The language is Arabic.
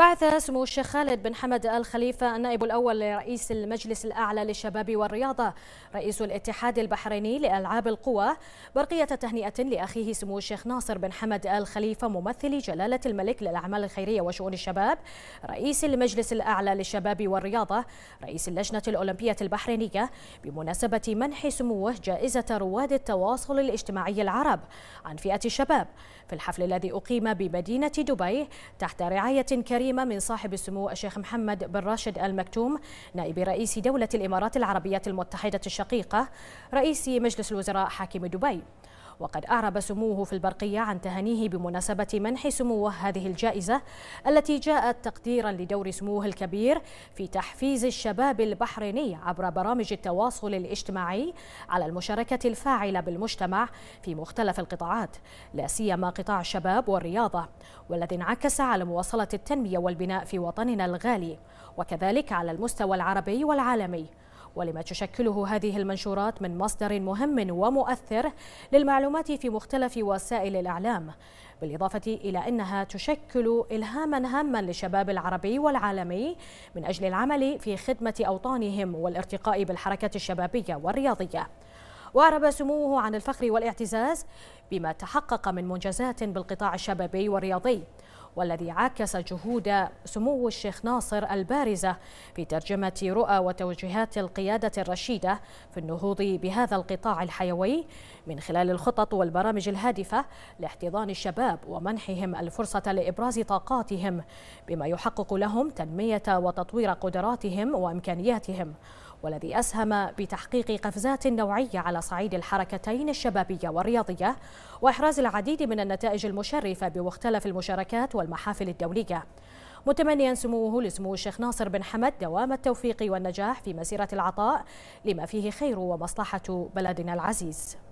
بعث سمو الشيخ خالد بن حمد آل خليفة النائب الأول لرئيس المجلس الأعلى للشباب والرياضة رئيس الاتحاد البحريني لألعاب القوى برقية تهنئة لأخيه سمو الشيخ ناصر بن حمد آل خليفة ممثل جلالة الملك للأعمال الخيرية وشؤون الشباب رئيس المجلس الأعلى للشباب والرياضة رئيس اللجنة الأولمبية البحرينية بمناسبة منح سموه جائزة رواد التواصل الاجتماعي العرب عن فئة الشباب في الحفل الذي أقيم بمدينة دبي تحت رعاية كريمة القادمة من صاحب السمو الشيخ محمد بن راشد المكتوم نائب رئيس دولة الإمارات العربية المتحدة الشقيقة رئيس مجلس الوزراء حاكم دبي وقد أعرب سموه في البرقية عن تهانيه بمناسبة منح سموه هذه الجائزة التي جاءت تقديرا لدور سموه الكبير في تحفيز الشباب البحريني عبر برامج التواصل الاجتماعي على المشاركة الفاعلة بالمجتمع في مختلف القطاعات لا سيما قطاع الشباب والرياضة والذي انعكس على مواصلة التنمية والبناء في وطننا الغالي وكذلك على المستوى العربي والعالمي ولما تشكله هذه المنشورات من مصدر مهم ومؤثر للمعلومات في مختلف وسائل الإعلام بالإضافة إلى أنها تشكل إلهاما هاما للشباب العربي والعالمي من أجل العمل في خدمة أوطانهم والارتقاء بالحركة الشبابية والرياضية وأعرب سموه عن الفخر والاعتزاز بما تحقق من منجزات بالقطاع الشبابي والرياضي والذي عكس جهود سمو الشيخ ناصر البارزة في ترجمة رؤى وتوجيهات القيادة الرشيدة في النهوض بهذا القطاع الحيوي من خلال الخطط والبرامج الهادفة لاحتضان الشباب ومنحهم الفرصة لإبراز طاقاتهم بما يحقق لهم تنمية وتطوير قدراتهم وإمكانياتهم والذي أسهم بتحقيق قفزات نوعية على صعيد الحركتين الشبابية والرياضية وإحراز العديد من النتائج المشرفة بمختلف المشاركات والمحافل الدولية متمنيا سموه لسمو الشيخ ناصر بن حمد دوام التوفيق والنجاح في مسيرة العطاء لما فيه خير ومصلحة بلدنا العزيز